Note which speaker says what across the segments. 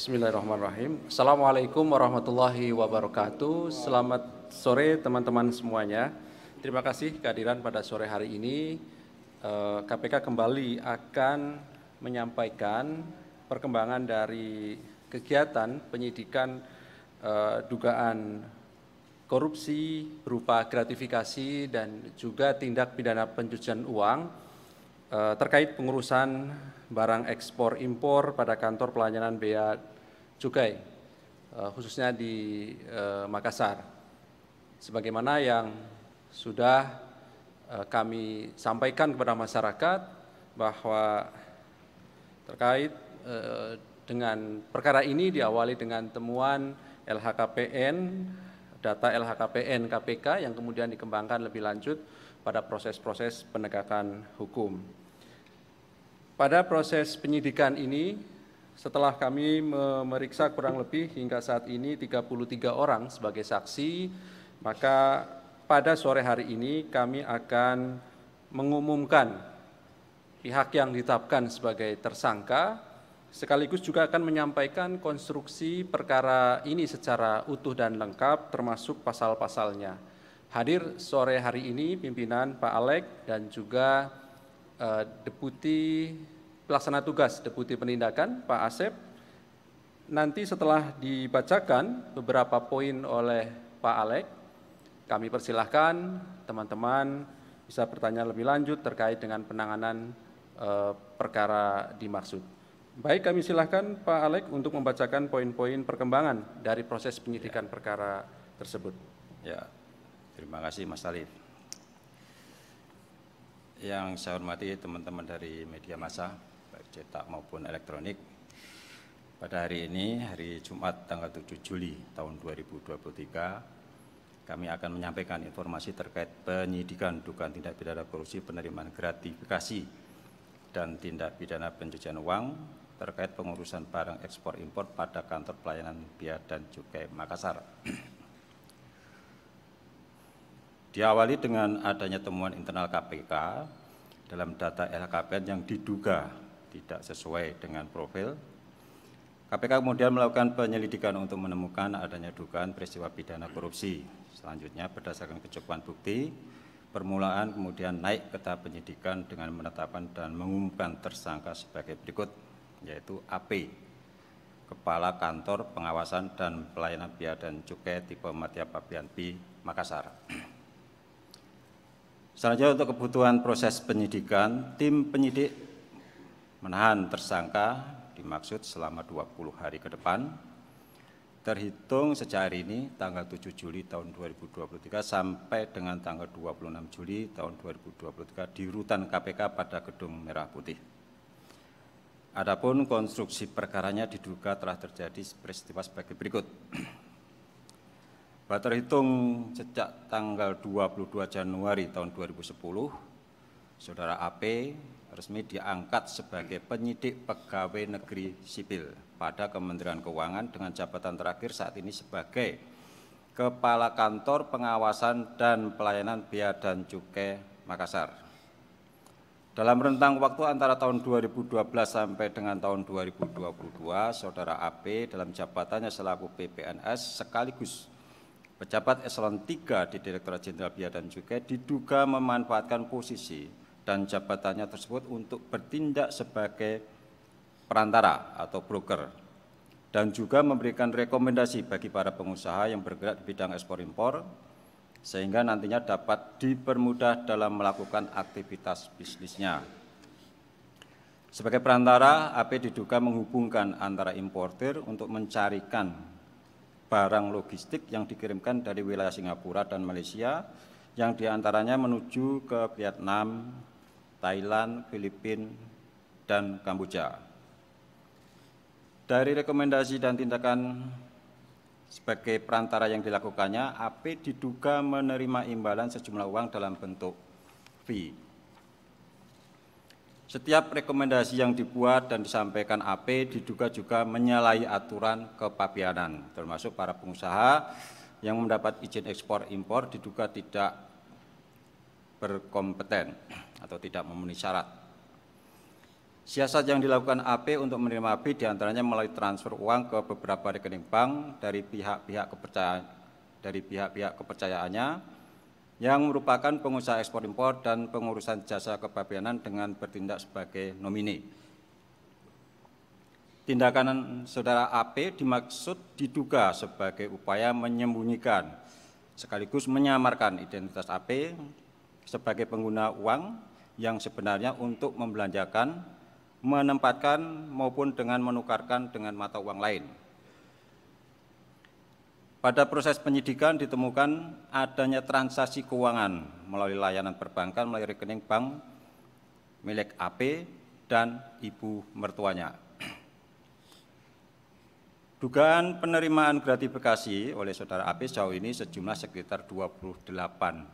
Speaker 1: Bismillahirrahmanirrahim. Assalamualaikum warahmatullahi wabarakatuh. Selamat sore teman-teman semuanya. Terima kasih kehadiran pada sore hari ini. KPK eh, kembali akan menyampaikan perkembangan dari kegiatan penyidikan eh, dugaan korupsi berupa gratifikasi dan juga tindak pidana pencucian uang eh, terkait pengurusan barang ekspor impor pada kantor pelayanan bea cukai, eh, khususnya di eh, Makassar. Sebagaimana yang sudah eh, kami sampaikan kepada masyarakat bahwa terkait dengan perkara ini diawali dengan temuan LHKPN, data LHKPN KPK yang kemudian dikembangkan lebih lanjut pada proses-proses penegakan hukum. Pada proses penyidikan ini, setelah kami memeriksa kurang lebih hingga saat ini 33 orang sebagai saksi, maka pada sore hari ini kami akan mengumumkan pihak yang ditetapkan sebagai tersangka, sekaligus juga akan menyampaikan konstruksi perkara ini secara utuh dan lengkap termasuk pasal-pasalnya. Hadir sore hari ini pimpinan Pak Alek dan juga uh, Deputi pelaksana tugas Deputi Penindakan Pak Asep. Nanti setelah dibacakan beberapa poin oleh Pak Alek, kami persilahkan teman-teman bisa bertanya lebih lanjut terkait dengan penanganan eh, perkara dimaksud. Baik, kami silahkan Pak Alek untuk membacakan poin-poin perkembangan dari proses penyidikan ya. perkara tersebut.
Speaker 2: Ya, terima kasih Mas Talib. Yang saya hormati teman-teman dari media massa, cetak maupun elektronik pada hari ini, hari Jumat tanggal 7 Juli tahun 2023, kami akan menyampaikan informasi terkait penyidikan dugaan tindak pidana korupsi penerimaan gratifikasi dan tindak pidana pencucian uang terkait pengurusan barang ekspor impor pada kantor pelayanan bea dan cukai Makassar. Diawali dengan adanya temuan internal KPK dalam data LHKPN yang diduga tidak sesuai dengan profil. KPK kemudian melakukan penyelidikan untuk menemukan adanya dugaan peristiwa pidana korupsi. Selanjutnya berdasarkan kecukupan bukti, permulaan kemudian naik ke tahap penyidikan dengan menetapkan dan mengumumkan tersangka sebagai berikut, yaitu AP, Kepala Kantor Pengawasan dan Pelayanan Biaya dan Cukai tipe Matia Papian B, Makassar. Selanjutnya untuk kebutuhan proses penyidikan, tim penyidik menahan tersangka dimaksud selama 20 hari ke depan terhitung sejak hari ini tanggal 7 Juli tahun 2023 sampai dengan tanggal 26 Juli tahun 2023 di rutan KPK pada Gedung Merah Putih. Adapun konstruksi perkaranya diduga telah terjadi peristiwa sebagai berikut. Terhitung sejak tanggal 22 Januari tahun 2010 Saudara AP resmi diangkat sebagai penyidik pegawai negeri sipil pada Kementerian Keuangan dengan jabatan terakhir saat ini sebagai Kepala Kantor Pengawasan dan Pelayanan Bea dan Cukai Makassar. Dalam rentang waktu antara tahun 2012 sampai dengan tahun 2022, Saudara AP dalam jabatannya selaku PPNS sekaligus pejabat eselon 3 di Direktorat Jenderal Bea dan Cukai diduga memanfaatkan posisi dan jabatannya tersebut untuk bertindak sebagai perantara atau broker dan juga memberikan rekomendasi bagi para pengusaha yang bergerak di bidang ekspor impor sehingga nantinya dapat dipermudah dalam melakukan aktivitas bisnisnya. Sebagai perantara, AP diduga menghubungkan antara importer untuk mencarikan barang logistik yang dikirimkan dari wilayah Singapura dan Malaysia yang diantaranya menuju ke Vietnam, Thailand, Filipina, dan Kamboja. Dari rekomendasi dan tindakan sebagai perantara yang dilakukannya, AP diduga menerima imbalan sejumlah uang dalam bentuk fee. Setiap rekomendasi yang dibuat dan disampaikan AP diduga juga menyalahi aturan kepabianan, termasuk para pengusaha yang mendapat izin ekspor impor diduga tidak berkompeten atau tidak memenuhi syarat. Siasat yang dilakukan AP untuk menerima AP diantaranya melalui transfer uang ke beberapa rekening bank dari pihak-pihak kepercayaan dari pihak-pihak kepercayaannya yang merupakan pengusaha ekspor impor dan pengurusan jasa kepabeanan dengan bertindak sebagai nomine. Tindakan saudara AP dimaksud diduga sebagai upaya menyembunyikan sekaligus menyamarkan identitas AP sebagai pengguna uang yang sebenarnya untuk membelanjakan, menempatkan maupun dengan menukarkan dengan mata uang lain. Pada proses penyidikan ditemukan adanya transaksi keuangan melalui layanan perbankan melalui rekening bank milik AP dan ibu mertuanya. Dugaan penerimaan gratifikasi oleh saudara AP sejauh ini sejumlah sekitar 28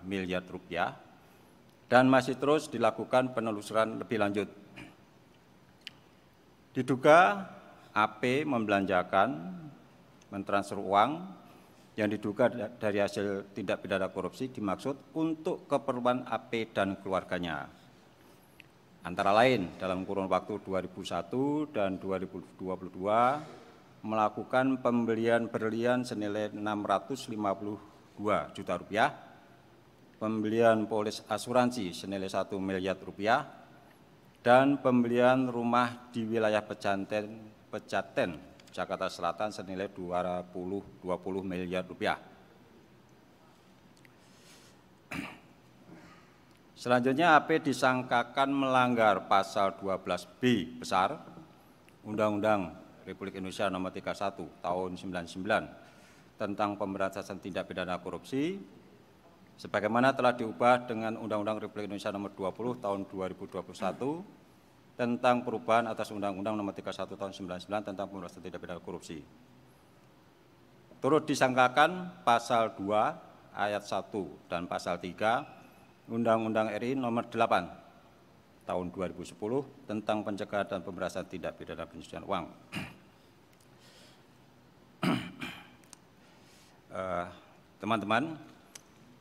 Speaker 2: miliar rupiah dan masih terus dilakukan penelusuran lebih lanjut. Diduga AP membelanjakan, mentransfer uang yang diduga dari hasil tindak pidana korupsi dimaksud untuk keperluan AP dan keluarganya. Antara lain dalam kurun waktu 2001 dan 2022 melakukan pembelian berlian senilai 652 juta rupiah pembelian polis asuransi senilai 1 miliar rupiah, dan pembelian rumah di wilayah Pejanten, Pejaten, Jakarta Selatan senilai 20, 20 miliar rupiah. Selanjutnya AP disangkakan melanggar pasal 12B besar Undang-Undang Republik Indonesia nomor 31 tahun 99 tentang pemberantasan tindak pidana korupsi sebagaimana telah diubah dengan Undang-Undang Republik Indonesia Nomor 20 Tahun 2021 tentang perubahan atas Undang-Undang Nomor 31 Tahun 99 tentang pemberantasan tindak pidana korupsi. Turut disangkakan pasal 2 ayat 1 dan pasal 3 Undang-Undang RI Nomor 8 Tahun 2010 tentang pencegahan dan pemberantasan tindak pidana pencucian uang. Eh, teman-teman,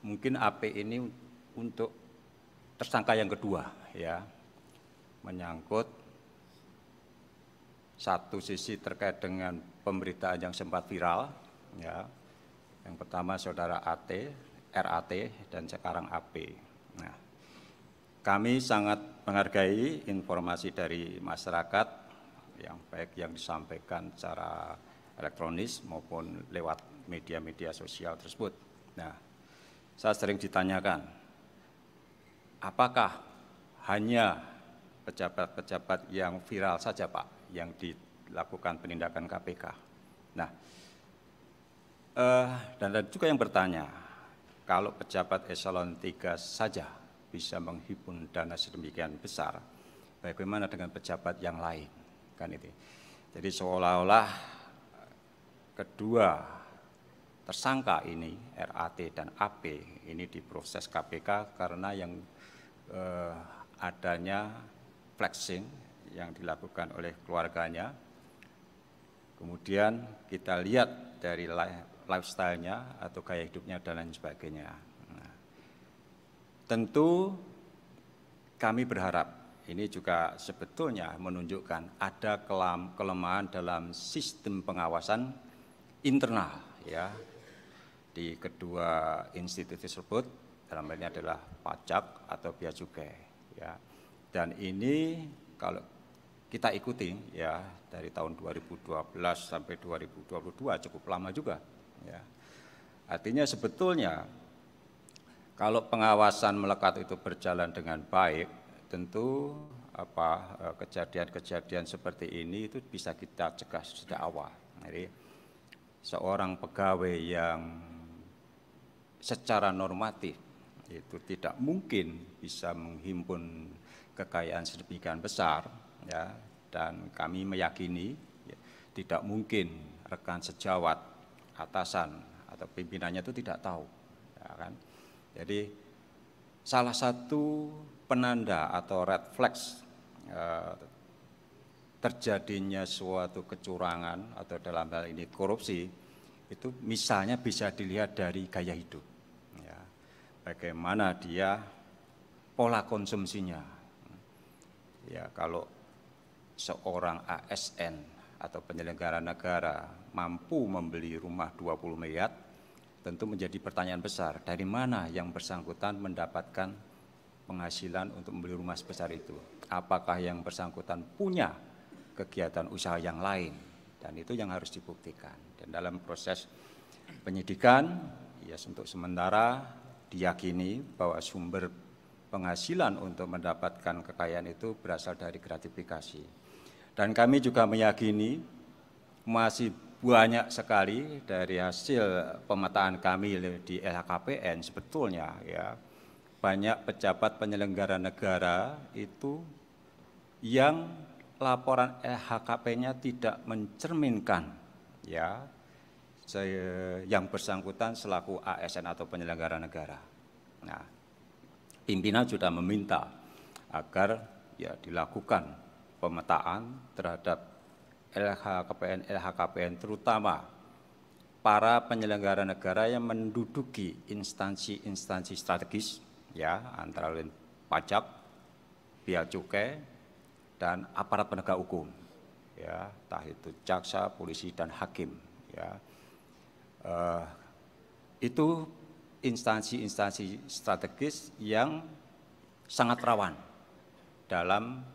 Speaker 2: mungkin AP ini untuk tersangka yang kedua ya menyangkut satu sisi terkait dengan pemberitaan yang sempat viral ya yang pertama saudara AT RAT dan sekarang AP nah kami sangat menghargai informasi dari masyarakat yang baik yang disampaikan secara elektronis maupun lewat media-media sosial tersebut nah saya sering ditanyakan, apakah hanya pejabat-pejabat yang viral saja Pak, yang dilakukan penindakan KPK? Nah, eh, dan ada juga yang bertanya, kalau pejabat eselon 3 saja bisa menghimpun dana sedemikian besar, bagaimana dengan pejabat yang lain? Kan itu. Jadi seolah-olah kedua tersangka ini RAT dan AP ini diproses KPK karena yang eh, adanya flexing yang dilakukan oleh keluarganya. Kemudian kita lihat dari lifestyle-nya atau gaya hidupnya dan lain sebagainya. Nah, tentu kami berharap ini juga sebetulnya menunjukkan ada kelemahan dalam sistem pengawasan internal ya di kedua institusi tersebut dalam hal ini adalah pajak atau biaya cukai ya. Dan ini kalau kita ikuti ya dari tahun 2012 sampai 2022 cukup lama juga ya. Artinya sebetulnya kalau pengawasan melekat itu berjalan dengan baik, tentu apa eh, kejadian-kejadian seperti ini itu bisa kita cegah sejak awal. Jadi seorang pegawai yang secara normatif itu tidak mungkin bisa menghimpun kekayaan sedemikian besar ya dan kami meyakini ya, tidak mungkin rekan sejawat atasan atau pimpinannya itu tidak tahu ya kan jadi salah satu penanda atau red flags eh, terjadinya suatu kecurangan atau dalam hal ini korupsi itu misalnya bisa dilihat dari gaya hidup bagaimana dia pola konsumsinya. Ya, kalau seorang ASN atau penyelenggara negara mampu membeli rumah 20 miliar, tentu menjadi pertanyaan besar, dari mana yang bersangkutan mendapatkan penghasilan untuk membeli rumah sebesar itu? Apakah yang bersangkutan punya kegiatan usaha yang lain? Dan itu yang harus dibuktikan. Dan dalam proses penyidikan, ya yes, untuk sementara diyakini bahwa sumber penghasilan untuk mendapatkan kekayaan itu berasal dari gratifikasi. Dan kami juga meyakini masih banyak sekali dari hasil pemetaan kami di LHKPN sebetulnya ya banyak pejabat penyelenggara negara itu yang laporan LHKP-nya tidak mencerminkan ya saya, yang bersangkutan selaku ASN atau penyelenggara negara. Nah, pimpinan sudah meminta agar ya dilakukan pemetaan terhadap LHKPN LHKPN terutama para penyelenggara negara yang menduduki instansi-instansi strategis ya antara lain pajak, bea cukai dan aparat penegak hukum ya, entah itu jaksa, polisi dan hakim ya uh, itu instansi-instansi strategis yang sangat rawan dalam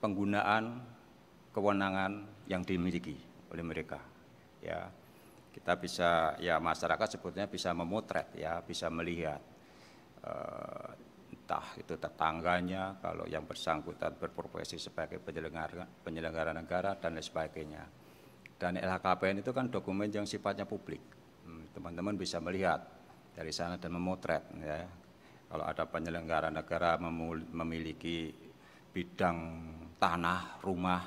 Speaker 2: penggunaan kewenangan yang dimiliki oleh mereka. Ya, kita bisa ya masyarakat sebetulnya bisa memotret ya, bisa melihat uh, entah itu tetangganya kalau yang bersangkutan berprofesi sebagai penyelenggara penyelenggara negara dan lain sebagainya dan LHKPN itu kan dokumen yang sifatnya publik. Hmm, teman-teman bisa melihat dari sana dan memotret. Ya. Kalau ada penyelenggara negara memiliki bidang tanah, rumah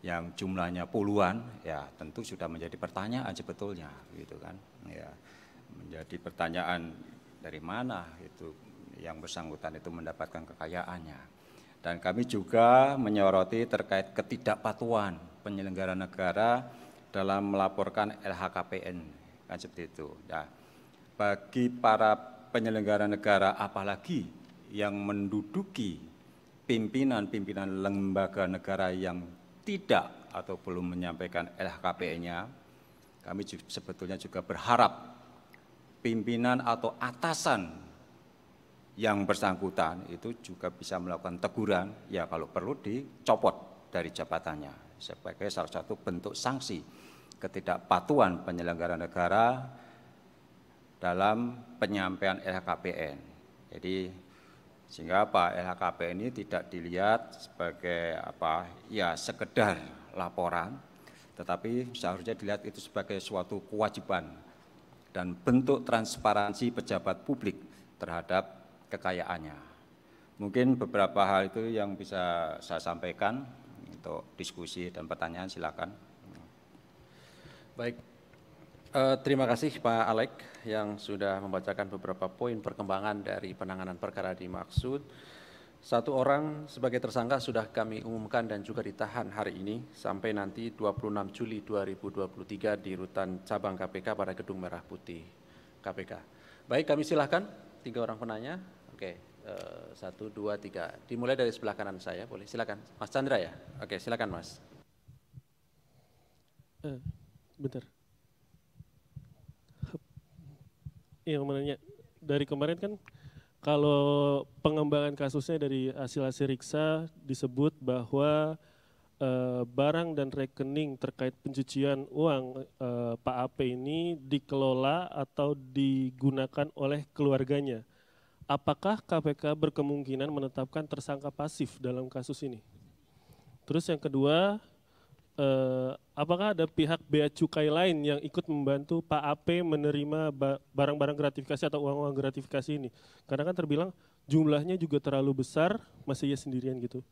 Speaker 2: yang jumlahnya puluhan, ya tentu sudah menjadi pertanyaan sebetulnya, gitu kan? Ya, menjadi pertanyaan dari mana itu yang bersangkutan itu mendapatkan kekayaannya. Dan kami juga menyoroti terkait ketidakpatuan penyelenggara negara dalam melaporkan LHKPN kan seperti itu. Nah, bagi para penyelenggara negara apalagi yang menduduki pimpinan-pimpinan lembaga negara yang tidak atau belum menyampaikan LHKPN-nya, kami sebetulnya juga berharap pimpinan atau atasan yang bersangkutan itu juga bisa melakukan teguran, ya kalau perlu dicopot dari jabatannya sebagai salah satu bentuk sanksi ketidakpatuhan penyelenggara negara dalam penyampaian LHKPN. Jadi sehingga apa LHKPN ini tidak dilihat sebagai apa ya sekedar laporan tetapi seharusnya dilihat itu sebagai suatu kewajiban dan bentuk transparansi pejabat publik terhadap kekayaannya. Mungkin beberapa hal itu yang bisa saya sampaikan untuk diskusi dan pertanyaan silakan.
Speaker 1: Baik, uh, terima kasih Pak Alek yang sudah membacakan beberapa poin perkembangan dari penanganan perkara dimaksud. Satu orang sebagai tersangka sudah kami umumkan dan juga ditahan hari ini sampai nanti 26 Juli 2023 di rutan cabang KPK pada Gedung Merah Putih KPK. Baik, kami silahkan tiga orang penanya. Oke. Okay. Eh, satu, dua, tiga. Dimulai dari sebelah kanan saya, boleh? Silakan, Mas Chandra ya. Oke, silakan Mas.
Speaker 3: Eh, bentar. Yang menanya dari kemarin kan kalau pengembangan kasusnya dari hasil hasil riksa disebut bahwa eh, barang dan rekening terkait pencucian uang Pak AP ini dikelola atau digunakan oleh keluarganya apakah KPK berkemungkinan menetapkan tersangka pasif dalam kasus ini? Terus yang kedua, eh, apakah ada pihak bea cukai lain yang ikut membantu Pak AP menerima barang-barang gratifikasi atau uang-uang gratifikasi ini? Karena kan terbilang jumlahnya juga terlalu besar, masih ia ya sendirian gitu.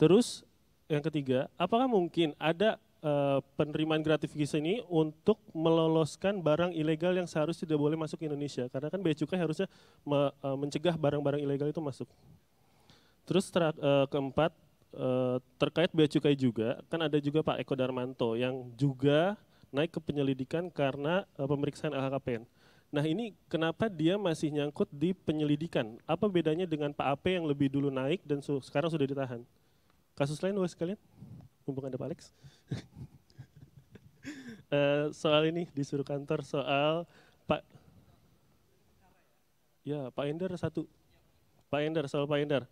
Speaker 3: Terus yang ketiga, apakah mungkin ada Eh, penerimaan gratifikasi ini untuk meloloskan barang ilegal yang seharusnya tidak boleh masuk ke Indonesia. Karena kan bea cukai harusnya me, uh, mencegah barang-barang ilegal itu masuk. Terus ter, uh, eh, keempat uh, terkait bea cukai juga kan ada juga Pak Eko Darmanto yang juga naik ke penyelidikan karena uh, pemeriksaan LHKPN. Nah ini kenapa dia masih nyangkut di penyelidikan? Apa bedanya dengan Pak Ape yang lebih dulu naik dan su sekarang sudah ditahan? Kasus lain buat sekalian, mumpung ada Pak Alex uh, soal ini disuruh kantor soal Pak Ya, Pak Ender satu. Pak Ender soal Pak Ender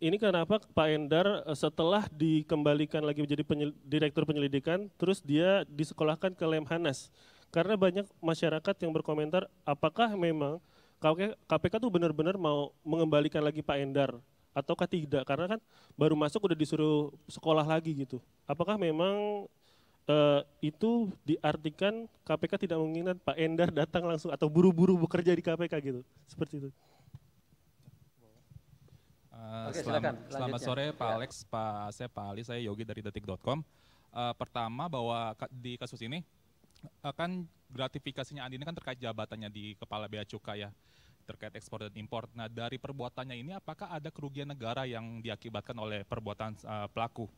Speaker 3: Ini kenapa Pak Endar eh, setelah dikembalikan lagi menjadi penyel, direktur penyelidikan, terus dia disekolahkan ke Lemhanas. Karena banyak masyarakat yang berkomentar, apakah memang KPK, KPK tuh benar-benar mau mengembalikan lagi Pak Endar ataukah tidak? Karena kan baru masuk udah disuruh sekolah lagi gitu. Apakah memang uh, itu diartikan KPK tidak menginginkan Pak Endar datang langsung atau buru-buru bekerja di KPK gitu? Seperti itu. Eh, Oke, selamat, silakan, selamat sore Pak ya. Alex, Pak saya Pak Ali, saya Yogi dari detik.com. Uh, pertama bahwa di kasus ini uh, kan gratifikasinya ini kan terkait jabatannya di kepala bea cukai ya terkait ekspor dan impor. Nah, dari perbuatannya ini apakah ada kerugian negara yang diakibatkan oleh perbuatan uh, pelaku?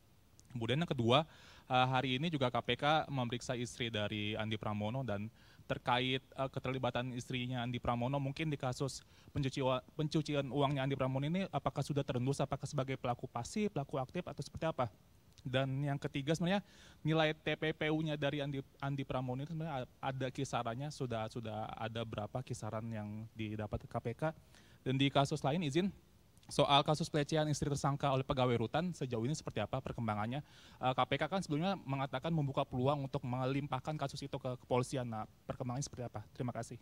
Speaker 3: Kemudian yang kedua, uh, hari ini juga KPK memeriksa istri dari Andi Pramono dan terkait uh, keterlibatan istrinya Andi Pramono mungkin di kasus pencuci pencucian uangnya Andi Pramono ini apakah sudah terendus apakah sebagai pelaku pasif, pelaku aktif atau seperti apa? Dan yang ketiga sebenarnya nilai TPPU-nya dari Andi, Andi Pramono itu sebenarnya ada kisarannya sudah sudah ada berapa kisaran yang didapat KPK. Dan di kasus lain izin soal kasus pelecehan istri tersangka oleh pegawai rutan sejauh ini seperti apa perkembangannya? KPK eh, kan sebelumnya mengatakan membuka peluang untuk melimpahkan kasus itu ke kepolisian. Nah, perkembangannya seperti apa? Terima kasih.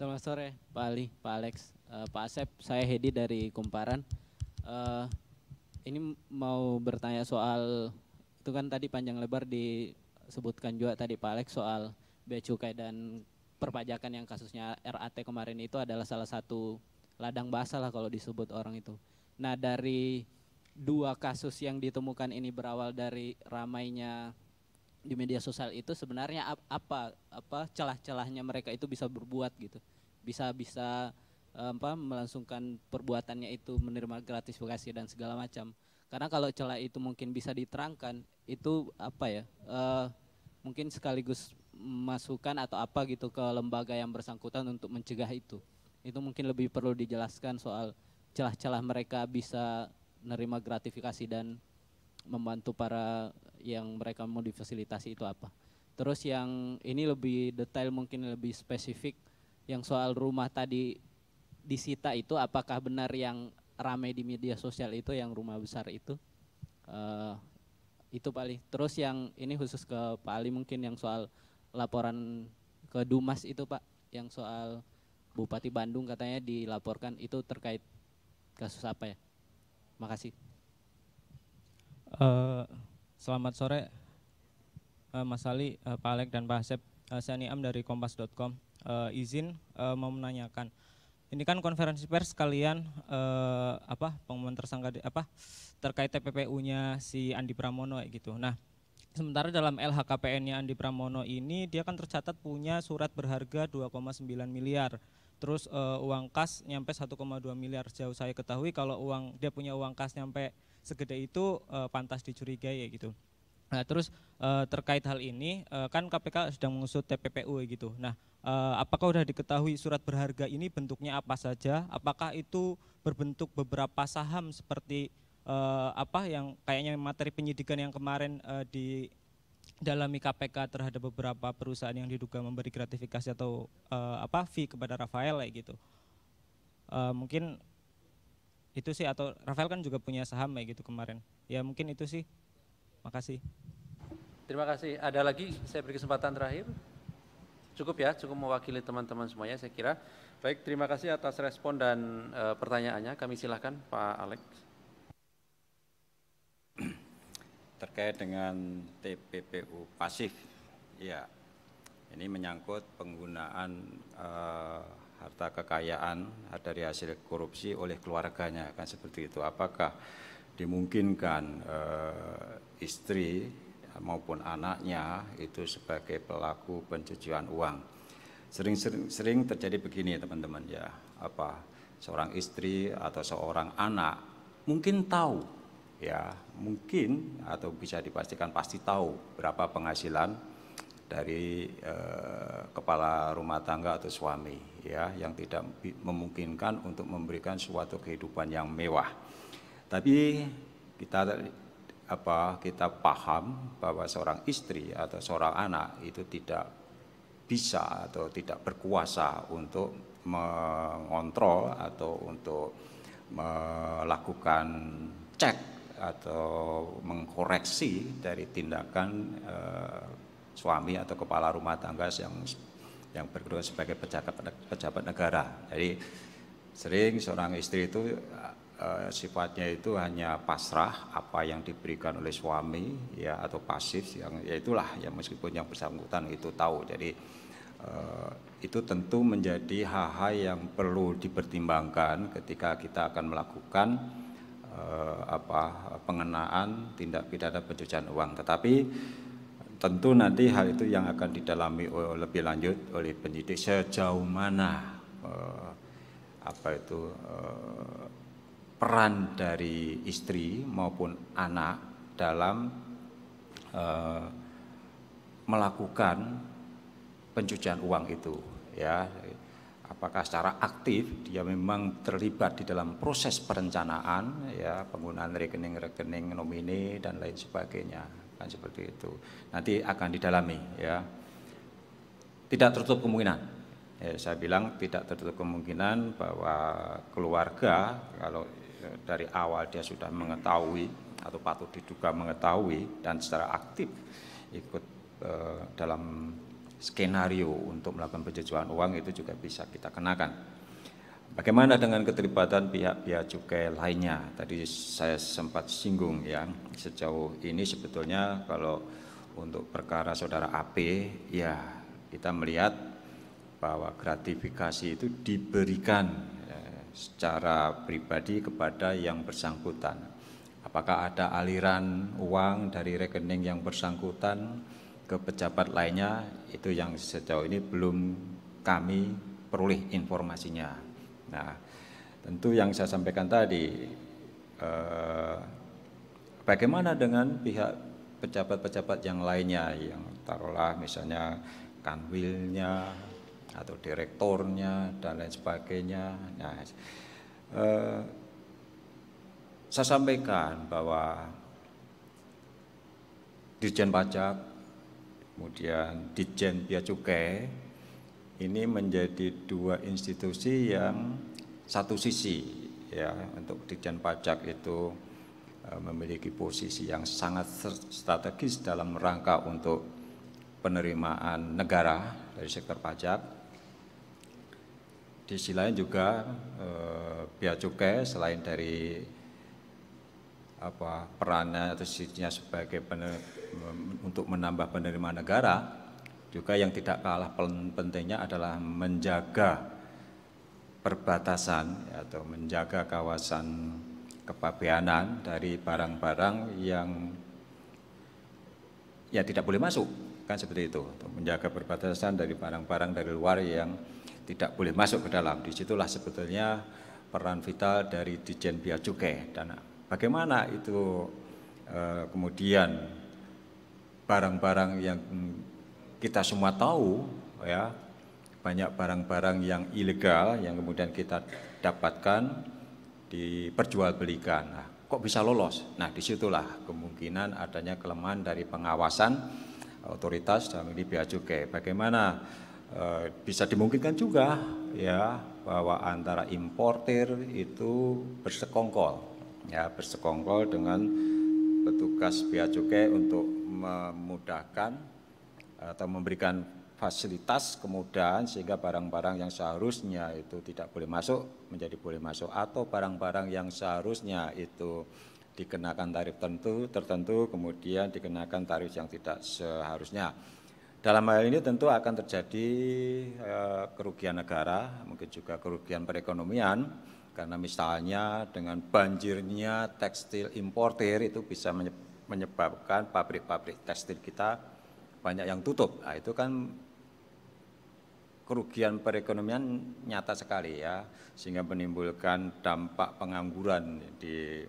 Speaker 4: Selamat sore Pak Ali, Pak Alex, uh, Pak Asep, saya Hedi dari Kumparan. Uh, ini mau bertanya soal itu kan tadi panjang lebar disebutkan juga tadi Pak Alex soal bea cukai dan perpajakan yang kasusnya RAT kemarin itu adalah salah satu ladang basah lah kalau disebut orang itu. Nah dari dua kasus yang ditemukan ini berawal dari ramainya di media sosial itu sebenarnya apa apa celah-celahnya mereka itu bisa berbuat gitu bisa bisa apa melangsungkan perbuatannya itu menerima gratifikasi dan segala macam karena kalau celah itu mungkin bisa diterangkan itu apa ya uh, mungkin sekaligus masukan atau apa gitu ke lembaga yang bersangkutan untuk mencegah itu itu mungkin lebih perlu dijelaskan soal celah-celah mereka bisa menerima gratifikasi dan membantu para yang mereka mau difasilitasi itu apa. Terus yang ini lebih detail mungkin lebih spesifik yang soal rumah tadi disita itu apakah benar yang ramai di media sosial itu yang rumah besar itu? Uh, itu Ali Terus yang ini khusus ke Pak Ali mungkin yang soal laporan ke Dumas itu Pak, yang soal Bupati Bandung katanya dilaporkan itu terkait kasus apa ya? Makasih.
Speaker 5: Eh, selamat sore uh, Mas Ali, uh, Pak Alek dan Pak Asep. Uh, saya Niam dari kompas.com. Uh, izin uh, mau menanyakan. Ini kan konferensi pers kalian uh, apa pengumuman tersangka di, apa terkait TPPU-nya si Andi Pramono gitu. Nah, sementara dalam LHKPN-nya Andi Pramono ini dia kan tercatat punya surat berharga 2,9 miliar terus uh, uang kas nyampe 1,2 miliar jauh saya ketahui kalau uang dia punya uang kas nyampe segede itu uh, pantas dicurigai ya gitu. Nah, terus uh, terkait hal ini uh, kan KPK sedang mengusut TPPU ya gitu. Nah, uh, apakah sudah diketahui surat berharga ini bentuknya apa saja? Apakah itu berbentuk beberapa saham seperti uh, apa yang kayaknya materi penyidikan yang kemarin uh, di dalami KPK terhadap beberapa perusahaan yang diduga memberi gratifikasi atau uh, apa fee kepada Rafael ya gitu. Uh, mungkin itu sih atau Rafael kan juga punya saham kayak gitu kemarin. Ya mungkin itu sih. Makasih.
Speaker 1: Terima kasih. Ada lagi saya beri kesempatan terakhir. Cukup ya, cukup mewakili teman-teman semuanya saya kira. Baik, terima kasih atas respon dan e, pertanyaannya. Kami silahkan Pak Alex.
Speaker 2: Terkait dengan TPPU pasif, ya ini menyangkut penggunaan e, harta kekayaan dari hasil korupsi oleh keluarganya kan seperti itu apakah dimungkinkan e, istri maupun anaknya itu sebagai pelaku pencucian uang sering-sering terjadi begini teman-teman ya apa seorang istri atau seorang anak mungkin tahu ya mungkin atau bisa dipastikan pasti tahu berapa penghasilan dari eh, kepala rumah tangga atau suami ya yang tidak memungkinkan untuk memberikan suatu kehidupan yang mewah. Tapi kita apa kita paham bahwa seorang istri atau seorang anak itu tidak bisa atau tidak berkuasa untuk mengontrol atau untuk melakukan cek atau mengkoreksi dari tindakan eh, suami atau kepala rumah tangga yang yang berkedudukan sebagai pejabat pejabat negara. Jadi sering seorang istri itu eh, sifatnya itu hanya pasrah apa yang diberikan oleh suami ya atau pasif yang ya itulah ya meskipun yang bersangkutan itu tahu. Jadi uh, itu tentu menjadi hal-hal yang perlu dipertimbangkan ketika kita akan melakukan uh, apa pengenaan tindak pidana pencucian uang. Tetapi tentu nanti hal itu yang akan didalami lebih lanjut oleh penyidik sejauh mana uh, apa itu uh, peran dari istri maupun anak dalam uh, melakukan pencucian uang itu ya apakah secara aktif dia memang terlibat di dalam proses perencanaan ya penggunaan rekening-rekening nomine dan lain sebagainya kan seperti itu. Nanti akan didalami ya. Tidak tertutup kemungkinan. Ya, saya bilang tidak tertutup kemungkinan bahwa keluarga kalau e, dari awal dia sudah mengetahui atau patut diduga mengetahui dan secara aktif ikut eh, dalam skenario untuk melakukan pencucian uang itu juga bisa kita kenakan Bagaimana dengan keterlibatan pihak-pihak cukai lainnya? Tadi saya sempat singgung ya, sejauh ini sebetulnya kalau untuk perkara saudara AP, ya kita melihat bahwa gratifikasi itu diberikan ya, secara pribadi kepada yang bersangkutan. Apakah ada aliran uang dari rekening yang bersangkutan ke pejabat lainnya itu yang sejauh ini belum kami peroleh informasinya. Nah, tentu yang saya sampaikan tadi, eh, bagaimana dengan pihak pejabat-pejabat yang lainnya, yang taruhlah misalnya kanwilnya atau direkturnya dan lain sebagainya. Nah, eh, saya sampaikan bahwa Dirjen Pajak, kemudian Dirjen Bia Cukai, ini menjadi dua institusi yang satu sisi ya untuk dirjen Pajak itu eh, memiliki posisi yang sangat strategis dalam rangka untuk penerimaan negara dari sektor pajak. Di sisi lain juga eh, bea cukai selain dari apa perannya atau sisinya sebagai pener, untuk menambah penerimaan negara, juga yang tidak kalah pentingnya adalah menjaga perbatasan ya, atau menjaga kawasan kepabeanan dari barang-barang yang ya tidak boleh masuk kan seperti itu menjaga perbatasan dari barang-barang dari luar yang tidak boleh masuk ke dalam disitulah sebetulnya peran vital dari Dijen Bia Cukai dan bagaimana itu eh, kemudian barang-barang yang kita semua tahu ya banyak barang-barang yang ilegal yang kemudian kita dapatkan diperjualbelikan. Nah, kok bisa lolos? Nah, disitulah kemungkinan adanya kelemahan dari pengawasan otoritas dalam ini bea cukai. Bagaimana e, bisa dimungkinkan juga ya bahwa antara importer itu bersekongkol ya bersekongkol dengan petugas bea cukai untuk memudahkan atau memberikan fasilitas kemudahan sehingga barang-barang yang seharusnya itu tidak boleh masuk menjadi boleh masuk atau barang-barang yang seharusnya itu dikenakan tarif tertentu tertentu kemudian dikenakan tarif yang tidak seharusnya. Dalam hal ini tentu akan terjadi eh, kerugian negara, mungkin juga kerugian perekonomian karena misalnya dengan banjirnya tekstil importer itu bisa menyebabkan pabrik-pabrik tekstil kita banyak yang tutup. Nah, itu kan kerugian perekonomian nyata sekali ya, sehingga menimbulkan dampak pengangguran di,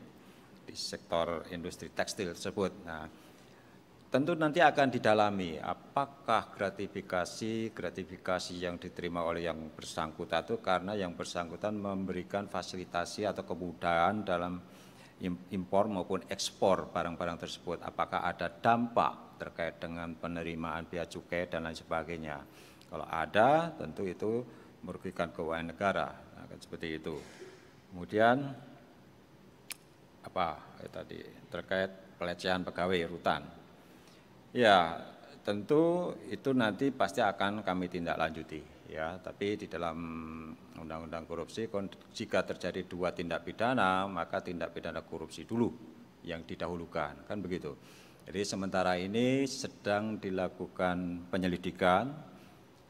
Speaker 2: di sektor industri tekstil tersebut. Nah, tentu nanti akan didalami apakah gratifikasi gratifikasi yang diterima oleh yang bersangkutan itu karena yang bersangkutan memberikan fasilitasi atau kemudahan dalam impor maupun ekspor barang-barang tersebut apakah ada dampak terkait dengan penerimaan biaya cukai dan lain sebagainya. Kalau ada, tentu itu merugikan keuangan negara, nah, kan seperti itu. Kemudian apa ya, tadi terkait pelecehan pegawai rutan. Ya, tentu itu nanti pasti akan kami tindak lanjuti ya, tapi di dalam undang-undang korupsi jika terjadi dua tindak pidana, maka tindak pidana korupsi dulu yang didahulukan, kan begitu. Jadi sementara ini sedang dilakukan penyelidikan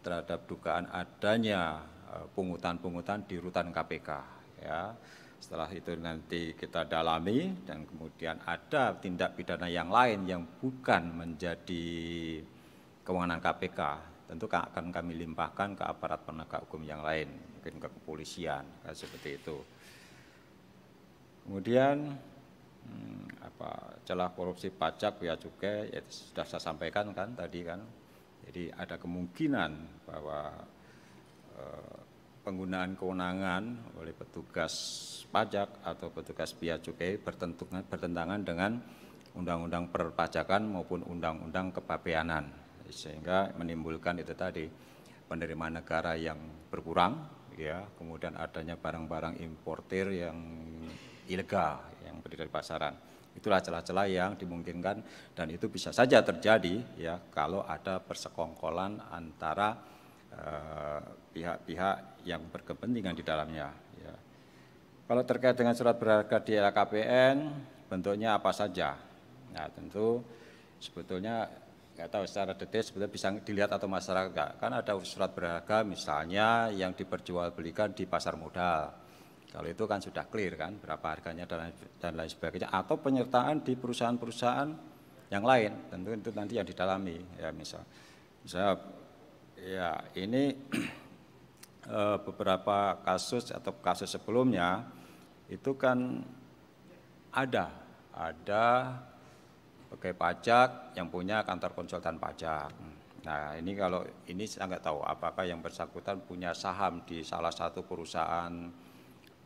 Speaker 2: terhadap dugaan adanya e, pungutan-pungutan di rutan KPK. Ya. Setelah itu nanti kita dalami dan kemudian ada tindak pidana yang lain yang bukan menjadi kewenangan KPK. Tentu akan kami limpahkan ke aparat penegak hukum yang lain, mungkin ke kepolisian, seperti itu. Kemudian Hmm, apa celah korupsi pajak bea ya cukai ya sudah saya sampaikan kan tadi kan jadi ada kemungkinan bahwa eh, penggunaan kewenangan oleh petugas pajak atau petugas bea cukai bertentangan bertentangan dengan undang-undang perpajakan maupun undang-undang kepabeanan sehingga menimbulkan itu tadi penerimaan negara yang berkurang ya kemudian adanya barang-barang importir yang ilegal beredar dari pasaran. Itulah celah-celah yang dimungkinkan dan itu bisa saja terjadi ya kalau ada persekongkolan antara eh, pihak-pihak eh, yang berkepentingan di dalamnya. Ya. Kalau terkait dengan surat berharga di LKPN, bentuknya apa saja? Nah tentu sebetulnya nggak tahu secara detail sebetulnya bisa dilihat atau masyarakat kan ada surat berharga misalnya yang diperjualbelikan di pasar modal kalau itu kan sudah clear kan berapa harganya dan, dan lain sebagainya atau penyertaan di perusahaan-perusahaan yang lain tentu itu nanti yang didalami ya misal misal ya ini eh, beberapa kasus atau kasus sebelumnya itu kan ada ada pegawai pajak yang punya kantor konsultan pajak. Nah ini kalau ini saya nggak tahu apakah yang bersangkutan punya saham di salah satu perusahaan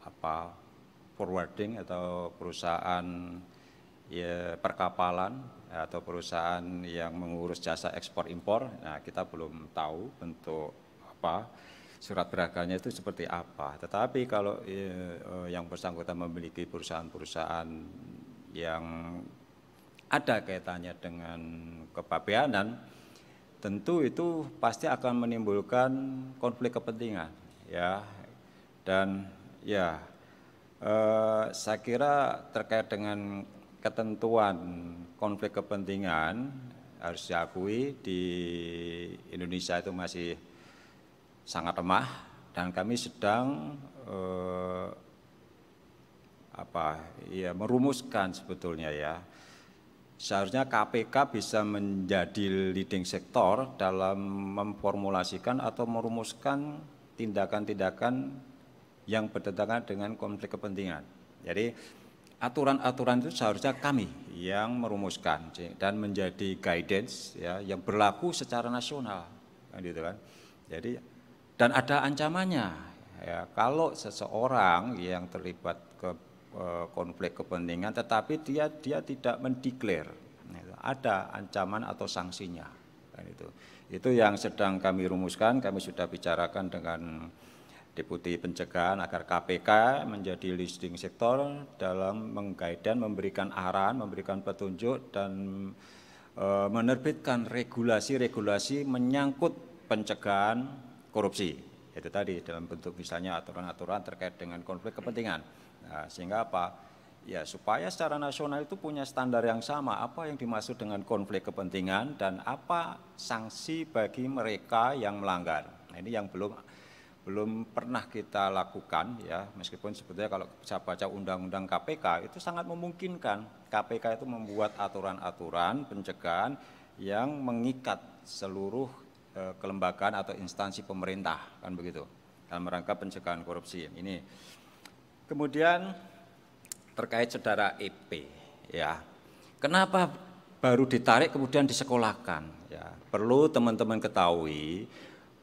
Speaker 2: apa forwarding atau perusahaan ya, perkapalan atau perusahaan yang mengurus jasa ekspor impor. Nah, kita belum tahu bentuk apa surat beraganya itu seperti apa. Tetapi kalau ya, eh, yang bersangkutan memiliki perusahaan-perusahaan yang ada kaitannya dengan kepabeanan, tentu itu pasti akan menimbulkan konflik kepentingan, ya. Dan Ya, eh, saya kira terkait dengan ketentuan konflik kepentingan harus diakui di Indonesia itu masih sangat lemah dan kami sedang eh, apa ya merumuskan sebetulnya ya seharusnya KPK bisa menjadi leading sektor dalam memformulasikan atau merumuskan tindakan-tindakan yang bertentangan dengan konflik kepentingan. Jadi aturan-aturan itu seharusnya kami yang merumuskan dan menjadi guidance ya yang berlaku secara nasional kan gitu kan. Jadi dan ada ancamannya ya kalau seseorang yang terlibat ke e, konflik kepentingan tetapi dia dia tidak mendeklar gitu, ada ancaman atau sanksinya kan gitu. Itu yang sedang kami rumuskan, kami sudah bicarakan dengan Deputi Pencegahan agar KPK menjadi listing sektor dalam menggaidan, memberikan arahan, memberikan petunjuk dan e, menerbitkan regulasi-regulasi menyangkut pencegahan korupsi. Itu tadi dalam bentuk misalnya aturan-aturan terkait dengan konflik kepentingan. Nah, sehingga apa? Ya supaya secara nasional itu punya standar yang sama apa yang dimaksud dengan konflik kepentingan dan apa sanksi bagi mereka yang melanggar. Nah, ini yang belum belum pernah kita lakukan ya meskipun sebetulnya kalau saya baca undang-undang KPK itu sangat memungkinkan KPK itu membuat aturan-aturan pencegahan yang mengikat seluruh e, kelembagaan atau instansi pemerintah kan begitu dalam rangka pencegahan korupsi ini kemudian terkait saudara EP ya kenapa baru ditarik kemudian disekolahkan ya perlu teman-teman ketahui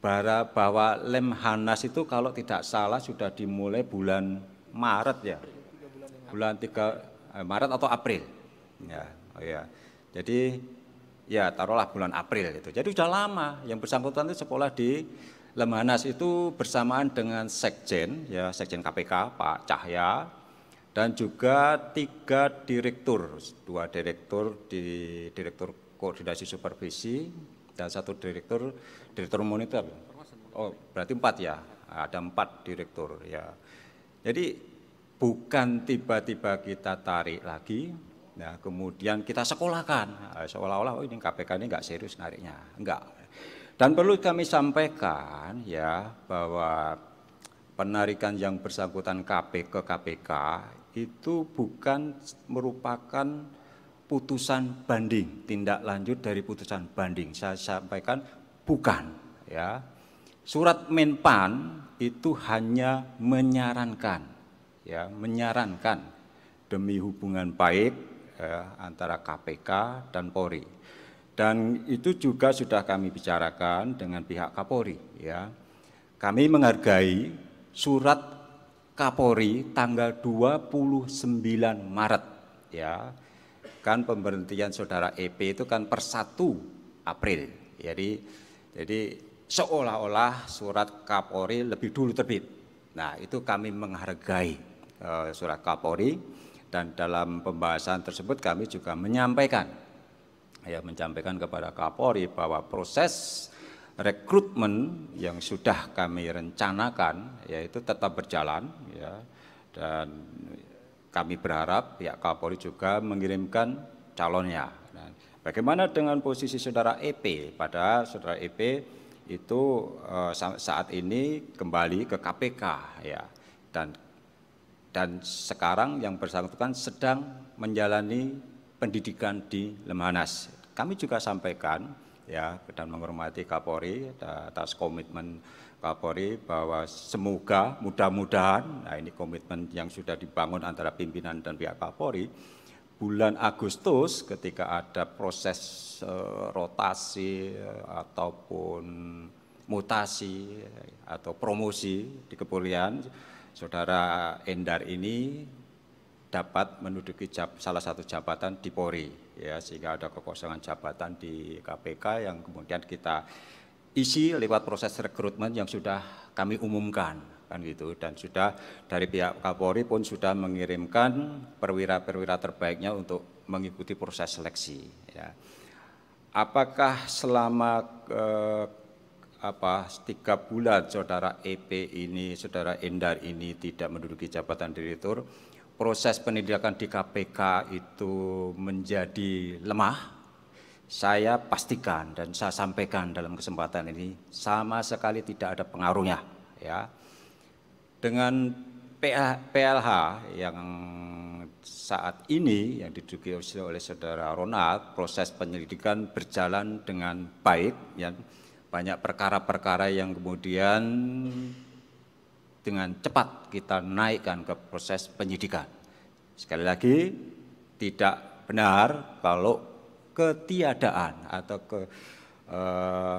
Speaker 2: bara, bahwa Lemhanas itu kalau tidak salah sudah dimulai bulan Maret ya, bulan 3 eh, Maret atau April. Ya, oh ya. Jadi ya taruhlah bulan April itu. Jadi sudah lama yang bersangkutan itu sekolah di Lemhanas itu bersamaan dengan Sekjen ya Sekjen KPK Pak Cahya dan juga tiga direktur, dua direktur di direktur koordinasi supervisi, dan satu direktur direktur monitor. Oh, berarti empat ya? Ada empat direktur ya. Jadi bukan tiba-tiba kita tarik lagi, nah kemudian kita sekolahkan nah, seolah-olah oh, ini KPK ini nggak serius nariknya, enggak. Dan perlu kami sampaikan ya bahwa penarikan yang bersangkutan KP ke KPK itu bukan merupakan putusan banding, tindak lanjut dari putusan banding. Saya sampaikan bukan ya. Surat Menpan itu hanya menyarankan ya, menyarankan demi hubungan baik ya, antara KPK dan Polri. Dan itu juga sudah kami bicarakan dengan pihak Kapolri ya. Kami menghargai surat Kapolri tanggal 29 Maret ya kan pemberhentian saudara EP itu kan per 1 April. Jadi jadi seolah-olah surat Kapolri lebih dulu terbit. Nah, itu kami menghargai uh, surat Kapolri dan dalam pembahasan tersebut kami juga menyampaikan ya menyampaikan kepada Kapolri bahwa proses rekrutmen yang sudah kami rencanakan yaitu tetap berjalan ya dan kami berharap pihak Kapolri juga mengirimkan calonnya. Nah, bagaimana dengan posisi saudara EP? Pada saudara EP itu eh, saat ini kembali ke KPK ya dan dan sekarang yang bersangkutan sedang menjalani pendidikan di Lemhanas. Kami juga sampaikan ya dan menghormati Kapolri atas komitmen Kapolri bahwa semoga mudah-mudahan, nah ini komitmen yang sudah dibangun antara pimpinan dan pihak Kapolri, bulan Agustus ketika ada proses eh, rotasi eh, ataupun mutasi eh, atau promosi di kepolisian, saudara Endar ini dapat menduduki salah satu jabatan di Polri ya sehingga ada kekosongan jabatan di KPK yang kemudian kita isi lewat proses rekrutmen yang sudah kami umumkan kan gitu dan sudah dari pihak Kapolri pun sudah mengirimkan perwira-perwira terbaiknya untuk mengikuti proses seleksi ya. Apakah selama eh, apa tiga bulan saudara EP ini, saudara Endar ini tidak menduduki jabatan direktur, proses penindakan di KPK itu menjadi lemah saya pastikan dan saya sampaikan dalam kesempatan ini sama sekali tidak ada pengaruhnya ya dengan PLH yang saat ini yang diduduki oleh saudara Ronald proses penyelidikan berjalan dengan baik ya banyak perkara-perkara yang kemudian dengan cepat kita naikkan ke proses penyidikan sekali lagi tidak benar kalau ketiadaan atau ke eh,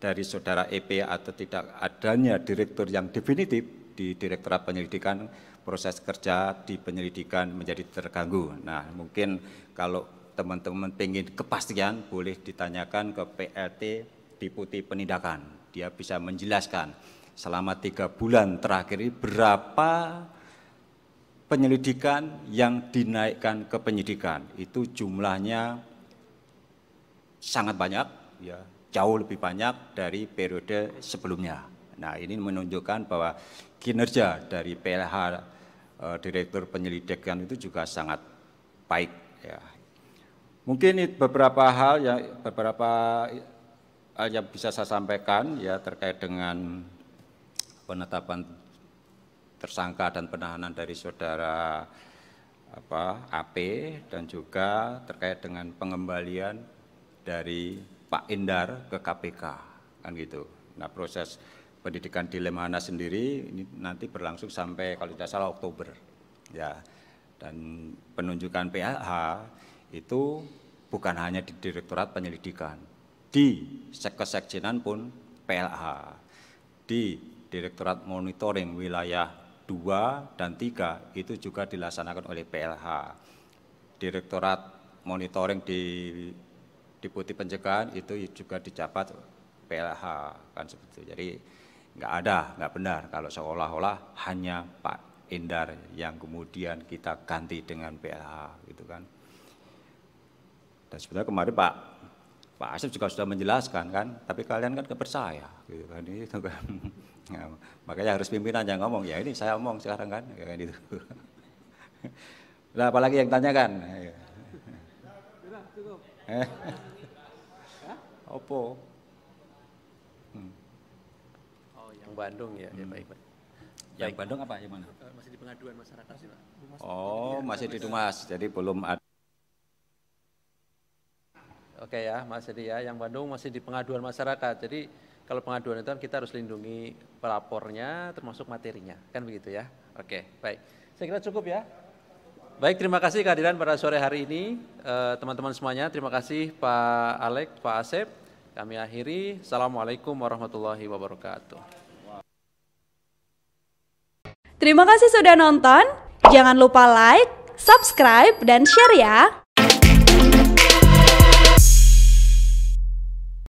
Speaker 2: dari saudara EP atau tidak adanya direktur yang definitif di Direktorat Penyelidikan proses kerja di penyelidikan menjadi terganggu. Nah, mungkin kalau teman-teman pengen kepastian boleh ditanyakan ke PLT Deputi Penindakan. Dia bisa menjelaskan selama tiga bulan terakhir ini berapa penyelidikan yang dinaikkan ke penyidikan. Itu jumlahnya sangat banyak, ya, jauh lebih banyak dari periode sebelumnya. Nah, ini menunjukkan bahwa kinerja dari PLH uh, eh, Direktur Penyelidikan itu juga sangat baik. Ya. Mungkin beberapa hal yang beberapa hal yang bisa saya sampaikan ya terkait dengan penetapan tersangka dan penahanan dari saudara apa AP dan juga terkait dengan pengembalian dari Pak Endar ke KPK kan gitu. Nah proses pendidikan di Lemhanas sendiri ini nanti berlangsung sampai kalau tidak salah Oktober ya dan penunjukan PAH itu bukan hanya di Direktorat Penyelidikan di Kesekjenan pun PLH di Direktorat Monitoring Wilayah 2 dan 3 itu juga dilaksanakan oleh PLH Direktorat Monitoring di Deputi Pencegahan itu juga dicapat PLH kan seperti itu. Jadi nggak ada, nggak benar kalau seolah-olah hanya Pak Endar yang kemudian kita ganti dengan PLH gitu kan. Dan sebenarnya kemarin Pak Pak Asep juga sudah menjelaskan kan, tapi kalian kan kepercaya gitu kan itu kan. Ya, makanya harus pimpinan yang ngomong ya ini saya ngomong sekarang kan ya kayak gitu. Nah, apalagi yang tanyakan. Ya. Nah, eh
Speaker 1: opo? Hmm. Oh, yang Bandung ya, ya hmm. ya baik, baik. Yang baik. Bandung apa yang mana? Eh, masih di pengaduan masyarakat sih, Pak. Mas, oh, masih di Dumas,
Speaker 2: jadi belum ada.
Speaker 1: Oke okay, ya, Mas Edi ya. Yang Bandung masih di pengaduan masyarakat. Jadi kalau pengaduan itu kan kita harus lindungi pelapornya termasuk materinya. Kan begitu ya. Oke, okay, baik. Saya kira cukup ya. Baik, terima kasih kehadiran pada sore hari ini eh, teman-teman semuanya. Terima kasih Pak Alek, Pak Asep, kami akhiri. Assalamualaikum warahmatullahi wabarakatuh.
Speaker 4: Terima kasih sudah nonton. Jangan lupa like, subscribe, dan share ya.